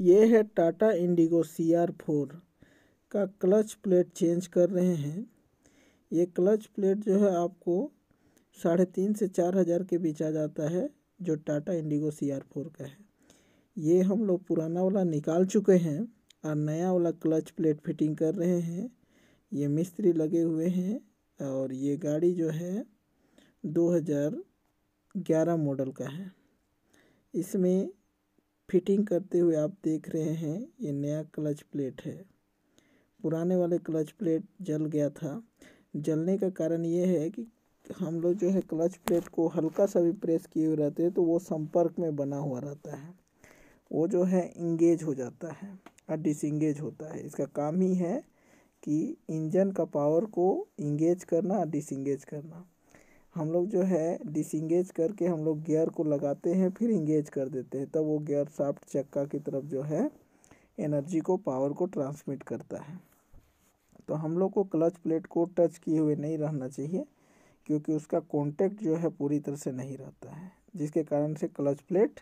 ये है Tata Indigo C R four का क्लच प्लेट चेंज कर रहे हैं ये क्लच प्लेट जो है आपको साढ़े तीन से चार हज़ार के बीच आ जाता है जो Tata Indigo C R four का है ये हम लोग पुराना वाला निकाल चुके हैं और नया वाला क्लच प्लेट फिटिंग कर रहे हैं ये मिस्त्री लगे हुए हैं और ये गाड़ी जो है 2011 मॉडल का है इसमें फिटिंग करते हुए आप देख रहे हैं ये नया क्लच प्लेट है पुराने वाले क्लच प्लेट जल गया था जलने का कारण ये है कि हम लोग जो है क्लच प्लेट को हल्का सा भी प्रेस किए हुए रहते हैं तो वो संपर्क में बना हुआ रहता है वो जो है इंगेज हो जाता है और डिसंगेज होता है इसका काम ही है कि इंजन का पावर को इंगेज करना और डिसंगेज करना हम लोग जो है डिसंगेज करके हम लोग गियर को लगाते हैं फिर इंगेज कर देते हैं तब वो गियर साफ्ट चक्का की तरफ जो है एनर्जी को पावर को ट्रांसमिट करता है तो हम लोग को क्लच प्लेट को टच किए हुए नहीं रहना चाहिए क्योंकि उसका कॉन्टेक्ट जो है पूरी तरह से नहीं रहता है जिसके कारण से क्लच प्लेट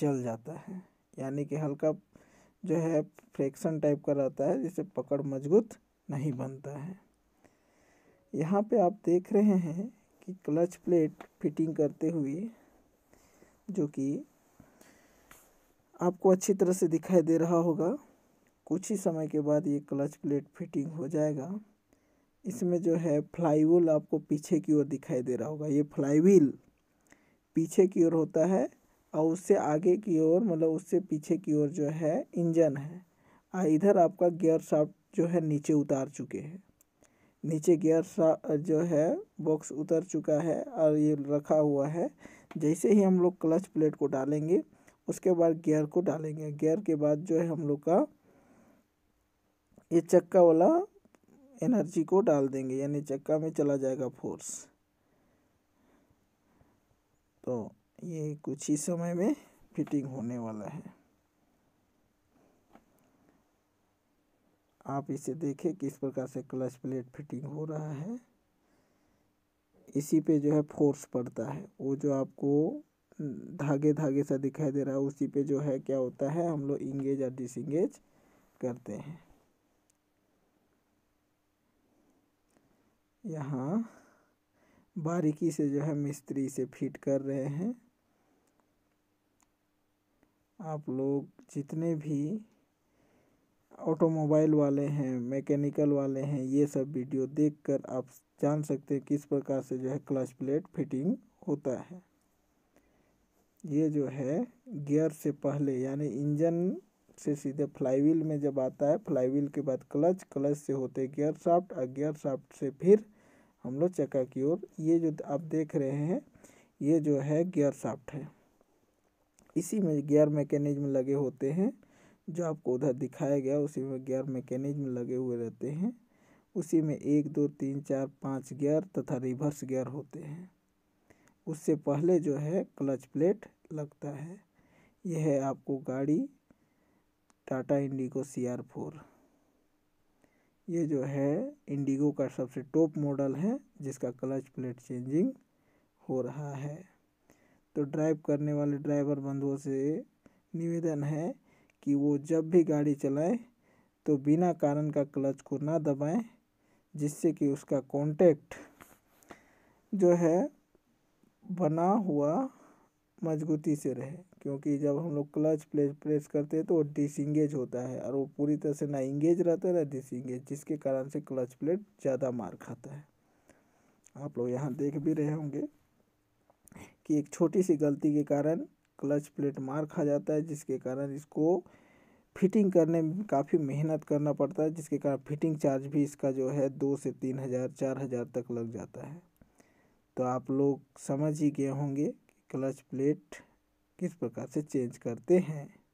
जल जाता है यानी कि हल्का जो है फ्रैक्शन टाइप का रहता है जिससे पकड़ मजबूत नहीं बनता है यहाँ पे आप देख रहे हैं की क्लच प्लेट फिटिंग करते हुए जो कि आपको अच्छी तरह से दिखाई दे रहा होगा कुछ ही समय के बाद ये क्लच प्लेट फिटिंग हो जाएगा इसमें जो है फ्लाईवील आपको पीछे की ओर दिखाई दे रहा होगा ये फ्लाईवील पीछे की ओर होता है और उससे आगे की ओर मतलब उससे पीछे की ओर जो है इंजन है और इधर आपका गियर शाफ्ट जो है नीचे उतार चुके हैं नीचे गियर सा जो है बॉक्स उतर चुका है और ये रखा हुआ है जैसे ही हम लोग क्लच प्लेट को डालेंगे उसके बाद गियर को डालेंगे गियर के बाद जो है हम लोग का ये चक्का वाला एनर्जी को डाल देंगे यानी चक्का में चला जाएगा फोर्स तो ये कुछ ही समय में फिटिंग होने वाला है आप इसे देखें किस प्रकार से क्लच प्लेट फिटिंग हो रहा है इसी पे जो है फोर्स पड़ता है वो जो आपको धागे धागे सा दिखाई दे रहा है उसी पे जो है क्या होता है हम लोग इंगेज और डिसंगेज करते हैं यहाँ बारीकी से जो है मिस्त्री से फिट कर रहे हैं आप लोग जितने भी ऑटोमोबाइल वाले हैं मैकेनिकल वाले हैं ये सब वीडियो देखकर आप जान सकते हैं किस प्रकार से जो है क्लच प्लेट फिटिंग होता है ये जो है गियर से पहले यानी इंजन से सीधे फ्लाईव्हील में जब आता है फ्लाईव्हील के बाद क्लच क्लच से होते गियर शाफ्ट और गियर शाफ्ट से फिर हम लोग चक्का की ओर ये जो आप देख रहे हैं ये जो है गियर शाफ्ट है इसी में गियर मैकेनिज्म लगे होते हैं जो आपको उधर दिखाया गया उसी में गियर मैकेनिज्म लगे हुए रहते हैं उसी में एक दो तीन चार पाँच गियर तथा रिवर्स गियर होते हैं उससे पहले जो है क्लच प्लेट लगता है यह है आपको गाड़ी Tata Indigo C R four ये जो है इंडिगो का सबसे टॉप मॉडल है जिसका क्लच प्लेट चेंजिंग हो रहा है तो ड्राइव करने वाले ड्राइवर बंधुओं से निवेदन है कि वो जब भी गाड़ी चलाएं तो बिना कारण का क्लच को ना दबाएं जिससे कि उसका कांटेक्ट जो है बना हुआ मजबूती से रहे क्योंकि जब हम लोग क्लच प्लेस प्रेस करते हैं तो वो डिसंगेज होता है और वो पूरी तरह से ना इंगेज रहता है ना डिसंगेज जिसके कारण से क्लच प्लेट ज़्यादा मार खाता है आप लोग यहाँ देख भी रहे होंगे कि एक छोटी सी गलती के कारण क्लच प्लेट मार खा जाता है जिसके कारण इसको फिटिंग करने में काफ़ी मेहनत करना पड़ता है जिसके कारण फिटिंग चार्ज भी इसका जो है दो से तीन हज़ार चार हज़ार तक लग जाता है तो आप लोग समझ ही गए होंगे कि क्लच प्लेट किस प्रकार से चेंज करते हैं